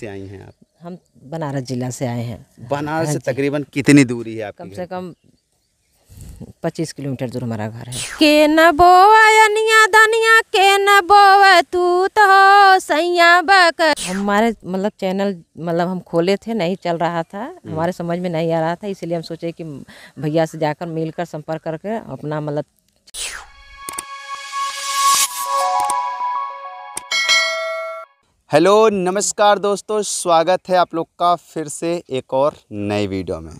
से आई हैं आप हम बनारस जिला से आए हैं बनारस से हाँ तकरीबन कितनी दूरी है आपकी कम से कम पच्चीस किलोमीटर दूर हमारा घर है के न बोवानिया दनिया के न बोवा तू तो सैया बक हमारे मतलब चैनल मतलब हम खोले थे नहीं चल रहा था हम्म। हमारे समझ में नहीं आ रहा था इसलिए हम सोचे कि भैया से जाकर मिलकर संपर्क करके अपना मतलब हेलो नमस्कार दोस्तों स्वागत है आप लोग का फिर से एक और नए वीडियो में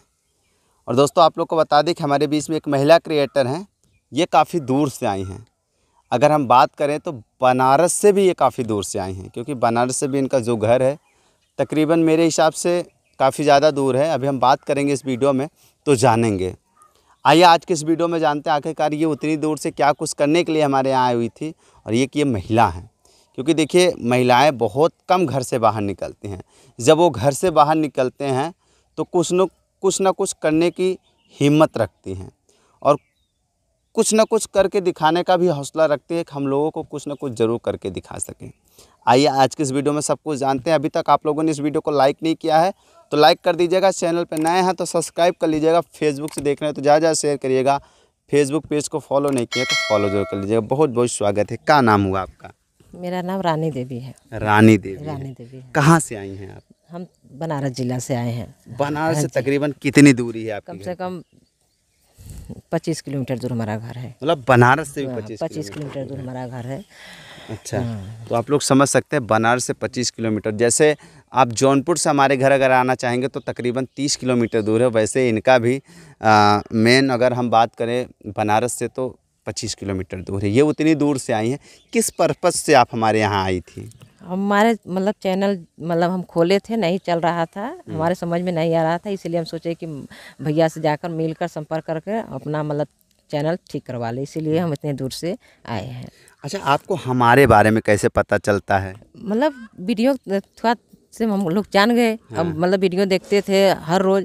और दोस्तों आप लोग को बता दें कि हमारे बीच में एक महिला क्रिएटर हैं ये काफ़ी दूर से आई हैं अगर हम बात करें तो बनारस से भी ये काफ़ी दूर से आई हैं क्योंकि बनारस से भी इनका जो घर है तकरीबन मेरे हिसाब से काफ़ी ज़्यादा दूर है अभी हम बात करेंगे इस वीडियो में तो जानेंगे आइए आज के इस वीडियो में जानते हैं आखिरकार ये उतनी दूर से क्या कुछ करने के लिए हमारे यहाँ आई हुई थी और ये कि ये महिला हैं क्योंकि देखिए महिलाएं बहुत कम घर से बाहर निकलती हैं जब वो घर से बाहर निकलते हैं तो कुछ न कुछ ना कुछ करने की हिम्मत रखती हैं और कुछ ना कुछ करके दिखाने का भी हौसला रखती है कि हम लोगों को कुछ ना कुछ ज़रूर करके दिखा सकें आइए आज के इस वीडियो में सब कुछ जानते हैं अभी तक आप लोगों ने इस वीडियो को लाइक नहीं किया है तो लाइक कर दीजिएगा चैनल पर नए हैं तो सब्सक्राइब कर लीजिएगा फेसबुक से देख रहे हैं तो ज़्यादा ज़्यादा शेयर करिएगा फेसबुक पेज को फॉलो नहीं किया तो फॉलो जरूर कर लीजिएगा बहुत बहुत स्वागत है क्या नाम हुआ आपका मेरा नाम रानी देवी है रानी देवी रानी देवी कहाँ से आई हैं आप हम बनारस जिला से आए हैं बनारस से हाँ तकरीबन कितनी दूरी है कम से कम पच्चीस किलोमीटर दूर हमारा घर है मतलब बनारस से भी हाँ, पच्चीस किलोमीटर दूर हमारा घर है अच्छा हाँ। तो आप लोग समझ सकते हैं बनारस से पच्चीस किलोमीटर जैसे आप जौनपुर से हमारे घर अगर आना चाहेंगे तो तकरीबन तीस किलोमीटर दूर है वैसे इनका भी मेन अगर हम बात करें बनारस से तो पच्चीस किलोमीटर दूर है ये उतनी दूर से आई हैं किस पर्पज़ से आप हमारे यहाँ आई थी हमारे मतलब चैनल मतलब हम खोले थे नहीं चल रहा था हम्म। हमारे समझ में नहीं आ रहा था इसीलिए हम सोचे कि भैया से जाकर मिलकर संपर्क करके अपना मतलब चैनल ठीक करवा ले इसीलिए हम इतने दूर से आए हैं अच्छा आपको हमारे बारे में कैसे पता चलता है मतलब वीडियो थोड़ा से हम लोग जान गए अब हाँ। मतलब वीडियो देखते थे हर रोज़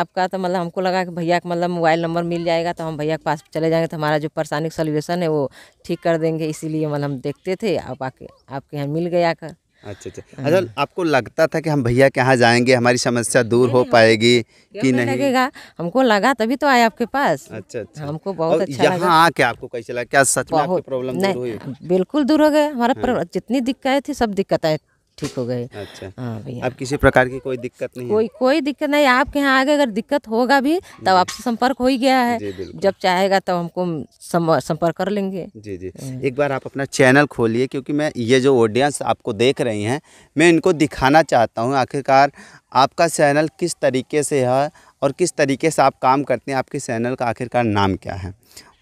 आपका तो मतलब हमको लगा कि भैया का मतलब मोबाइल नंबर मिल जाएगा तो हम भैया के पास चले जाएंगे तो हमारा जो परेशानी सोल्यूशन है वो ठीक कर देंगे इसीलिए मतलब हम देखते थे अब आके आपके यहाँ मिल गया कर अच्छा अच्छा हाँ। अच्छा आपको लगता था कि हम भैया के यहाँ जाएंगे हमारी समस्या दूर हो पाएगी कि नहीं लगेगा हमको लगा तभी तो आए आपके पास अच्छा अच्छा हमको बहुत अच्छा यहाँ आके आपको कैसे लगा क्या सच में प्रॉब्लम दूर हुई बिल्कुल दूर हो गए हमारा हाँ। जितनी दिक्कतें थी सब दिक्कतें ठीक हो गए अच्छा हाँ भैया अब किसी प्रकार की कोई दिक्कत नहीं कोई कोई दिक्कत नहीं आपके यहाँ आगे अगर दिक्कत होगा भी तब आपसे संपर्क हो ही गया है जब चाहेगा तब हमको संपर्क कर लेंगे जी जी हाँ। एक बार आप अपना चैनल खोलिए क्योंकि मैं ये जो ऑडियंस आपको देख रही हैं मैं इनको दिखाना चाहता हूँ आखिरकार आपका चैनल किस तरीके से है और किस तरीके से आप काम करते हैं आपके चैनल का आखिरकार नाम क्या है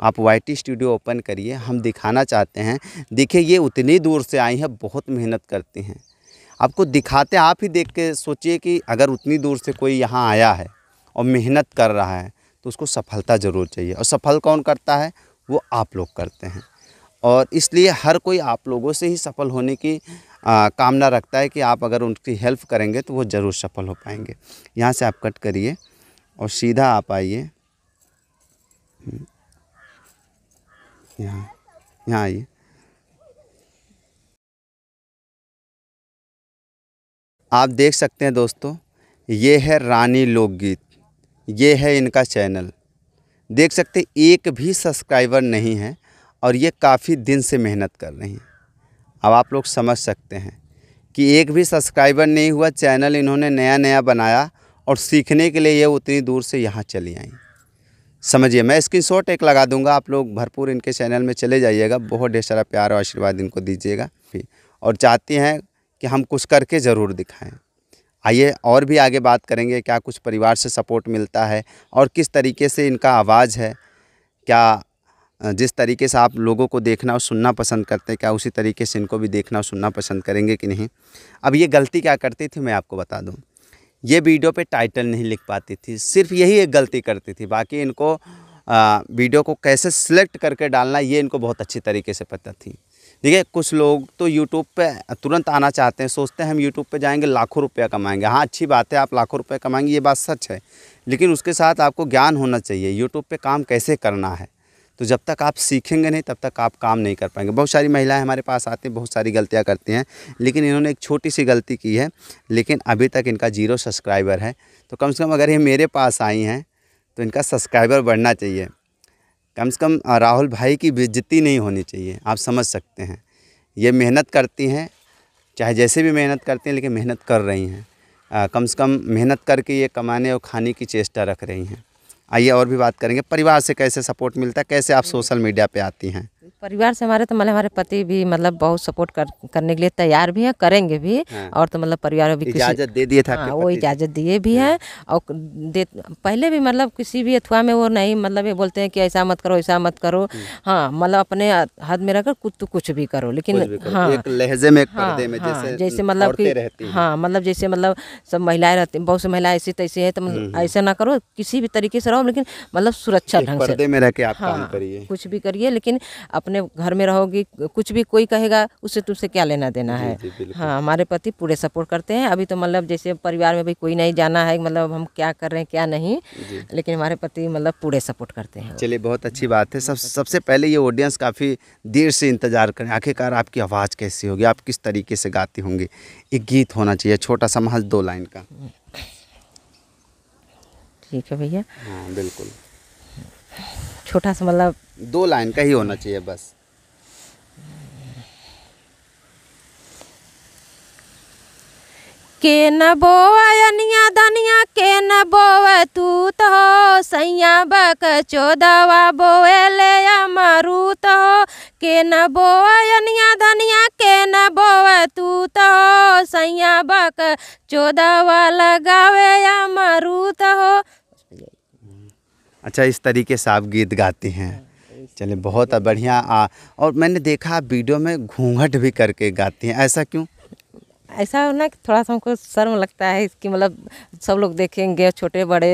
आप वाई स्टूडियो ओपन करिए हम दिखाना चाहते हैं देखिए ये उतनी दूर से आई हैं बहुत मेहनत करती हैं आपको दिखाते आप ही देख के सोचिए कि अगर उतनी दूर से कोई यहाँ आया है और मेहनत कर रहा है तो उसको सफलता ज़रूर चाहिए और सफल कौन करता है वो आप लोग करते हैं और इसलिए हर कोई आप लोगों से ही सफल होने की आ, कामना रखता है कि आप अगर उनकी हेल्प करेंगे तो वो ज़रूर सफल हो पाएंगे यहाँ से आप कट करिए और सीधा आप आइए हम्म। यहाँ यहाँ आइए आप देख सकते हैं दोस्तों ये है रानी लोकगीत ये है इनका चैनल देख सकते एक भी सब्सक्राइबर नहीं है और ये काफ़ी दिन से मेहनत कर रही हैं अब आप लोग समझ सकते हैं कि एक भी सब्सक्राइबर नहीं हुआ चैनल इन्होंने नया नया बनाया और सीखने के लिए ये उतनी दूर से यहाँ चली आई समझिए मैं स्क्रीन शॉट एक लगा दूंगा आप लोग भरपूर इनके चैनल में चले जाइएगा बहुत ढेर सारा प्यार और आशीर्वाद इनको दीजिएगा और चाहती हैं कि हम कुछ करके ज़रूर दिखाएं आइए और भी आगे बात करेंगे क्या कुछ परिवार से सपोर्ट मिलता है और किस तरीके से इनका आवाज़ है क्या जिस तरीके से आप लोगों को देखना और सुनना पसंद करते हैं क्या उसी तरीके से इनको भी देखना और सुनना पसंद करेंगे कि नहीं अब ये गलती क्या करती थी मैं आपको बता दूँ ये वीडियो पे टाइटल नहीं लिख पाती थी सिर्फ यही एक गलती करती थी बाकी इनको वीडियो को कैसे सिलेक्ट करके डालना ये इनको बहुत अच्छी तरीके से पता थी ठीक है कुछ लोग तो यूट्यूब पे तुरंत आना चाहते हैं सोचते हैं हम यूट्यूब पे जाएंगे लाखों रुपया कमाएंगे हाँ अच्छी बात है आप लाखों रुपया कमाएंगे ये बात सच है लेकिन उसके साथ आपको ज्ञान होना चाहिए यूट्यूब पे काम कैसे करना है तो जब तक आप सीखेंगे नहीं तब तक आप काम नहीं कर पाएंगे बहुत सारी महिलाएँ हमारे पास आती हैं बहुत सारी गलतियाँ करती हैं लेकिन इन्होंने एक छोटी सी गलती की है लेकिन अभी तक इनका जीरो सब्सक्राइबर है तो कम से कम अगर ये मेरे पास आई हैं तो इनका सब्सक्राइबर बढ़ना चाहिए कम से कम राहुल भाई की बेजती नहीं होनी चाहिए आप समझ सकते हैं ये मेहनत करती हैं चाहे जैसे भी मेहनत करती हैं लेकिन मेहनत कर रही हैं कम से कम मेहनत करके ये कमाने और खाने की चेष्टा रख रही हैं आइए और भी बात करेंगे परिवार से कैसे सपोर्ट मिलता है कैसे आप सोशल हम्म। मीडिया पे आती हैं परिवार से हमारे तो मतलब हमारे पति भी मतलब बहुत सपोर्ट कर, करने के लिए तैयार भी हैं करेंगे भी हाँ। और तो मतलब परिवार भी इजाज़त दे दिए था हाँ, वो इजाज़त दिए भी हैं हाँ। और दे पहले भी मतलब किसी भी अथवा में वो नहीं मतलब ये बोलते हैं कि ऐसा मत करो ऐसा मत करो हम्म। हाँ मतलब अपने हद में रखकर कुछ तो कुछ भी करो लेकिन हाँ लहजे में हाँ, हाँ, जैसे मतलब हाँ मतलब जैसे मतलब सब महिलाएं रहती बहुत सी महिलाएं ऐसी तैसे है तो मतलब हम्म, हम्म। ऐसा ना करो किसी भी तरीके से रहो लेकिन मतलब सुरक्षा ढंग से में रह के आप काम करिए कुछ भी करिए लेकिन अपने घर में रहोगी कुछ भी कोई कहेगा उससे तुमसे क्या लेना देना है हाँ हमारे पति पूरे सपोर्ट करते हैं अभी तो मतलब जैसे परिवार में भी कोई नहीं जाना है मतलब हम क्या कर रहे हैं क्या नहीं लेकिन हमारे पति मतलब पूरे सपोर्ट करते हैं चलिए बहुत अच्छी बात है सब सबसे पहले ये ऑडियंस काफ़ी देर से इंतज़ार करें आखिरकार आपकी आवाज़ कैसी होगी आप किस तरीके से गाती होंगी एक गीत होना चाहिए छोटा सा महज दो लाइन का ठीक है भैया हाँ बिल्कुल छोटा सा मतलब दो लाइन का ही होना चाहिए बस के न बोवनिया अनिया धनिया के न बोव तू तो हो सैया बक चौदवा बोए ले मरू तो हो के न बोवनिया अनिया धनिया के न बोव तू तो हो सैया बक चौदवा लगावे या मरू तो हो अच्छा इस तरीके से आप गीत गाती हैं चलिए बहुत बढ़िया आ और मैंने देखा आप वीडियो में घूंघट भी करके गाती हैं ऐसा क्यों ऐसा ना कि थोड़ा सा हमको शर्म लगता है इसकी मतलब सब लोग देखेंगे छोटे बड़े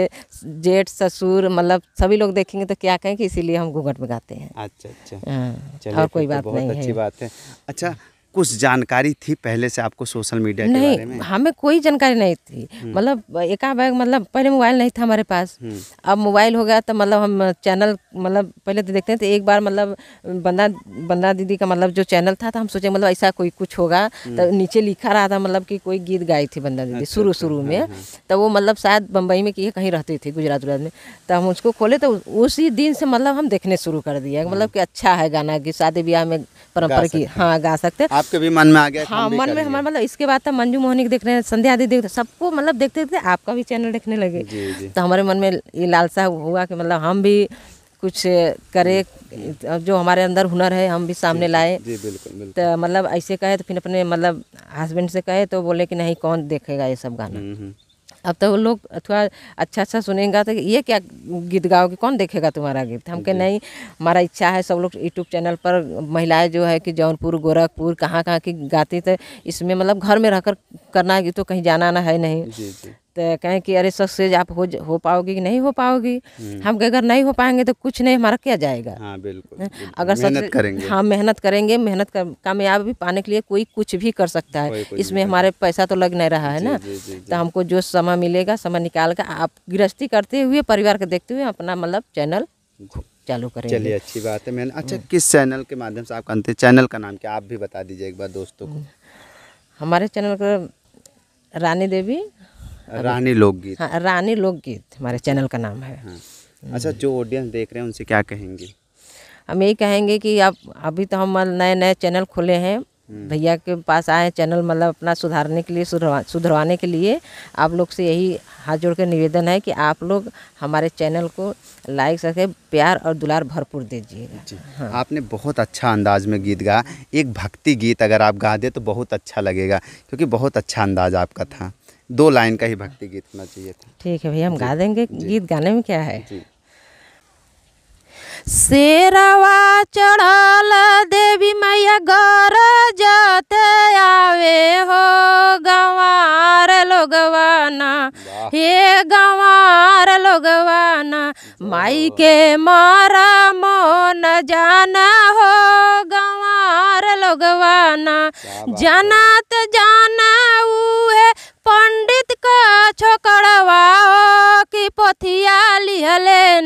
जेठ ससुर मतलब सभी लोग देखेंगे तो क्या कहें कि इसीलिए हम घूंघट में गाते हैं अच्छा अच्छा हाँ, और कोई तो बात नहीं अच्छी बात है अच्छा कुछ जानकारी थी पहले से आपको सोशल मीडिया के नहीं बारे में? हमें कोई जानकारी नहीं थी हम्म। मतलब एका बैग मतलब पहले मोबाइल नहीं था हमारे पास हम्म। अब मोबाइल हो गया तो मतलब हम चैनल मतलब पहले तो देखते हैं तो एक बार मतलब बंदा बंदा दीदी का मतलब जो चैनल था तो हम सोचे मतलब ऐसा कोई कुछ होगा हम्म। तो नीचे लिखा रहा था मतलब कि कोई गीत गाई थी बंदा दीदी अच्छा, शुरू अच्छा। शुरू में हाँ, हाँ। तो वो मतलब शायद बम्बई में कि कहीं रहती थी गुजरात उजरात में तो हम उसको खोले तो उसी दिन से मतलब हम देखने शुरू कर दिया हाँ। मतलब कि अच्छा है गाना कि शादी ब्याह में परंपरा की हाँ गा सकते आपके भी मन में आ गया हाँ मन में हमारे मतलब इसके बाद तो मंजू मोहनी देख रहे हैं संध्या आदि देख सबको मतलब देखते देखते आपका भी चैनल देखने लगे तो हमारे मन में ये लालसा हुआ कि मतलब हम भी कुछ करे जो हमारे अंदर हुनर है हम भी सामने लाए जी बिल्कुल, बिल्कुल। तो मतलब ऐसे कहे तो फिर अपने मतलब हस्बैंड से कहे तो बोले कि नहीं कौन देखेगा ये सब गाना हम्म, हम्म। अब तो वो लोग थोड़ा अच्छा अच्छा सुनेगा तो ये क्या गीत गाओगे कौन देखेगा तुम्हारा गीत हम कह नहीं हमारा इच्छा है सब लोग यूट्यूब चैनल पर महिलाएं जो है कि जौनपुर गोरखपुर कहाँ कहाँ की गाती तो इसमें मतलब घर में रहकर करना है तो कहीं जाना आना है नहीं तो कहें कि अरे सक्सेस आप हो हो पाओगी कि नहीं हो पाओगी हम्म। हम अगर नहीं हो पाएंगे तो कुछ नहीं हमारा क्या जाएगा हाँ बिल्कुल अगर मेहनत करेंगे हाँ मेहनत करेंगे मेहनत कर, कामयाबी पाने के लिए कोई कुछ भी कर सकता है इसमें हमारे पैसा तो लग नहीं रहा है ना तो हमको जो समय मिलेगा समय निकाल कर आप गृहस्थी करते हुए परिवार को देखते हुए अपना मतलब चैनल चालू करेंगे चलिए अच्छी बात है मैंने अच्छा हम्म। किस चैनल के माध्यम से आप कहते चैनल का नाम क्या आप भी बता दीजिए एक बार दोस्तों को हम्म। हमारे चैनल का रानी देवी रानी लोकगीत हाँ रानी लोकगीत हमारे चैनल का नाम है हाँ। अच्छा जो ऑडियंस देख रहे हैं उनसे क्या कहेंगे हम यही कहेंगे कि आप अभी तो हम नए नए चैनल खोले हैं हम्म। भैया के पास आए चैनल मतलब अपना सुधारने के लिए सुधरवा सुधरवाने के लिए आप लोग से यही हाथ जोड़ कर निवेदन है कि आप लोग हमारे चैनल को लाइक सके प्यार और दुलार भरपूर दीजिए हाँ। आपने बहुत अच्छा अंदाज में गीत गाया एक भक्ति गीत अगर आप गा दे तो बहुत अच्छा लगेगा क्योंकि बहुत अच्छा अंदाज आपका था दो लाइन का ही भक्ति गीत होना चाहिए था ठीक है भैया हम गा देंगे गीत गाने में क्या है शेरवा चढ़ल देवी मैया गौर जाते आवे हो गवार लोगवाना हे गवार लोगवाना माई के मारा मोन जाना हो गवार लोगवाना जनात जाना पथिया लिह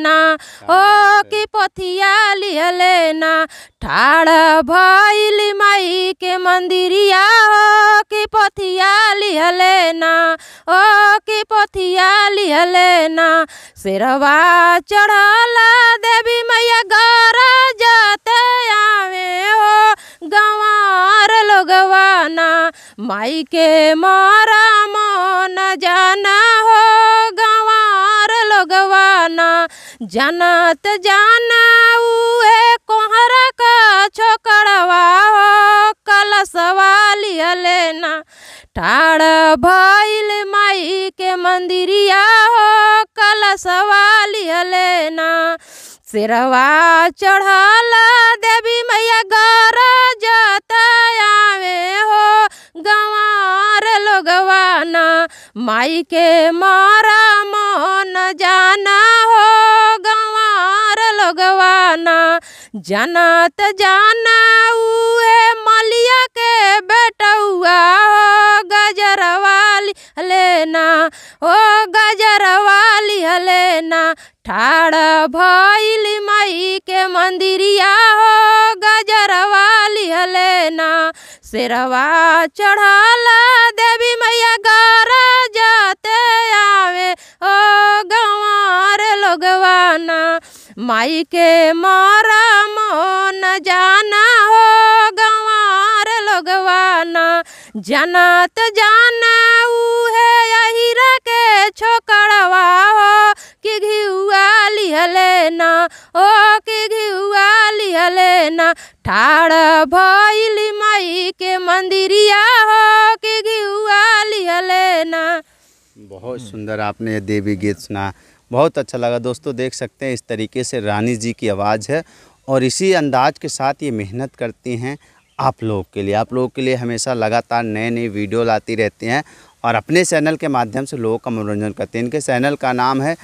ओ हो कि पथिया लिह ठाड़ भैल माई के मंदिरिया हो कि पथिया लिह ओ हो कि पथिया लिह लेना सिरवा चढ़ला देवी मैया घर जाते आवे हो गवार लोगवाना माई के मारा मोन जाना जनत जानाऊ है कोहरा का छोकरवा हो कल सवाली लेना ठाड़ भैल माई के मंदिरिया हो कल सवाली लेना सिरवा चढ़ल देवी मैया गर जाता हो गवार लोगवाना माई के मारा मोन जाना लगवाना जनत जाना उहे मलिया के बेटुआ हो गजरवाली हलेना हो गजरवाली हलेना ठाड़ भैल माई के मंदिरिया हो गजरवाली हलेना शेरवा चढ़ाला देवी मैया गारा जाते आवे ओ गवार लोगवाना माई के मारा मोन जाना हो गंवार लोगवाना जनत जाना है अहिरा के छोकड़वा हो कि घिउआ लिहलेना ओ कि घिउआ लिहलेना ठाड़ भैली माई के मंदिरिया हो कि घिउआ लिहलेना बहुत सुंदर आपने देवी गीत सुना बहुत अच्छा लगा दोस्तों देख सकते हैं इस तरीके से रानी जी की आवाज़ है और इसी अंदाज के साथ ये मेहनत करती हैं आप लोगों के लिए आप लोगों के लिए हमेशा लगातार नए नए वीडियो लाती रहती हैं और अपने चैनल के माध्यम से लोगों का मनोरंजन करते हैं इनके चैनल का नाम है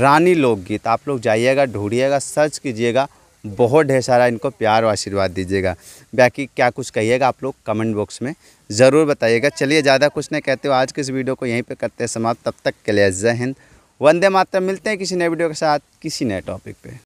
रानी लोकगीत आप लोग जाइएगा ढूंढिएगा सर्च कीजिएगा बहुत ढेर सारा इनको प्यार और आशीर्वाद दीजिएगा बाकी क्या कुछ कहिएगा आप लोग कमेंट बॉक्स में ज़रूर बताइएगा चलिए ज़्यादा कुछ नहीं कहते हो आज के इस वीडियो को यहीं पर करते हैं समाप्त तब तक के लिए जय हिंद वंदे मातरम मिलते हैं किसी नए वीडियो के साथ किसी नए टॉपिक पे